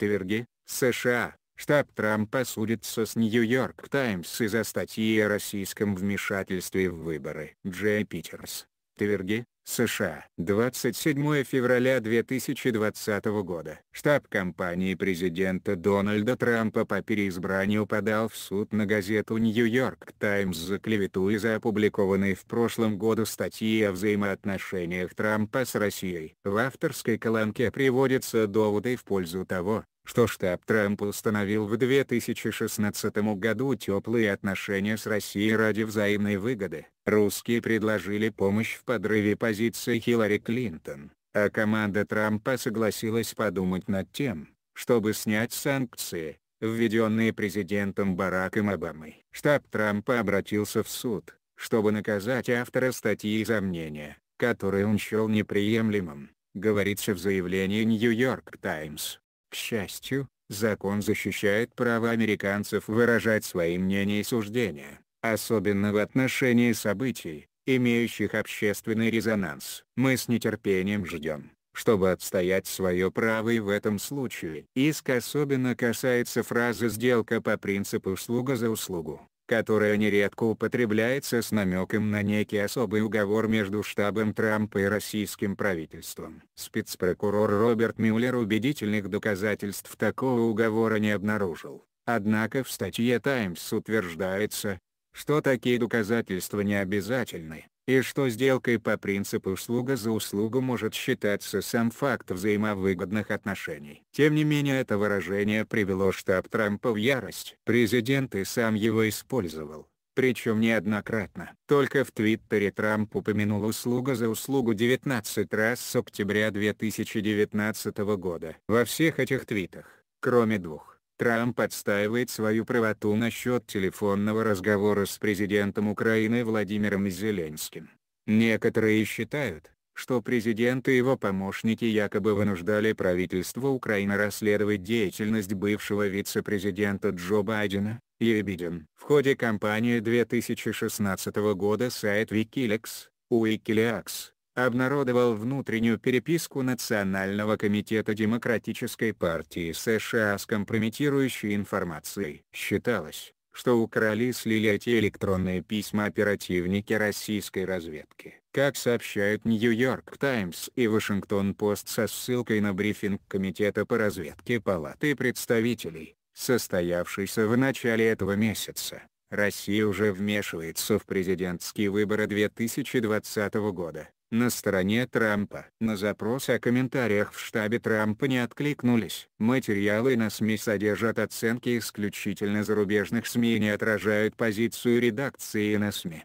Тверги, США, штаб Трампа судится с Нью-Йорк Таймс из-за статьи о российском вмешательстве в выборы. Джей Питерс, Тверги, США. 27 февраля 2020 года. Штаб компании президента Дональда Трампа по переизбранию подал в суд на газету «Нью-Йорк Таймс» за клевету и за опубликованной в прошлом году статьи о взаимоотношениях Трампа с Россией. В авторской колонке приводятся доводы в пользу того, что штаб Трампа установил в 2016 году теплые отношения с Россией ради взаимной выгоды. Русские предложили помощь в подрыве позиции Хиллари Клинтон, а команда Трампа согласилась подумать над тем, чтобы снять санкции, введенные президентом Бараком Обамой. Штаб Трампа обратился в суд, чтобы наказать автора статьи за мнение, которое он счел неприемлемым, говорится в заявлении New York Times. К счастью, закон защищает право американцев выражать свои мнения и суждения, особенно в отношении событий, имеющих общественный резонанс. Мы с нетерпением ждем, чтобы отстоять свое право и в этом случае. Иск особенно касается фразы «сделка по принципу услуга за услугу» которая нередко употребляется с намеком на некий особый уговор между штабом Трампа и российским правительством. Спецпрокурор Роберт Мюллер убедительных доказательств такого уговора не обнаружил. Однако в статье Times утверждается, что такие доказательства не обязательны, и что сделкой по принципу услуга за услугу может считаться сам факт взаимовыгодных отношений. Тем не менее это выражение привело штаб Трампа в ярость. Президент и сам его использовал, причем неоднократно. Только в Твиттере Трамп упомянул услуга за услугу 19 раз с октября 2019 года. Во всех этих твитах, кроме двух, Трамп отстаивает свою правоту насчет телефонного разговора с президентом Украины Владимиром Зеленским. Некоторые считают, что президент и его помощники якобы вынуждали правительство Украины расследовать деятельность бывшего вице-президента Джо Байдена, Ебедин. В ходе кампании 2016 года сайт Wikileaks, Wikileaks, обнародовал внутреннюю переписку Национального комитета Демократической партии США с компрометирующей информацией. Считалось, что украли и слили эти электронные письма оперативники российской разведки. Как сообщают Нью-Йорк Таймс и Вашингтон Пост со ссылкой на брифинг Комитета по разведке Палаты представителей, состоявшийся в начале этого месяца, Россия уже вмешивается в президентские выборы 2020 года на стороне Трампа. На запрос о комментариях в штабе Трампа не откликнулись. Материалы на СМИ содержат оценки исключительно зарубежных СМИ и не отражают позицию редакции на СМИ.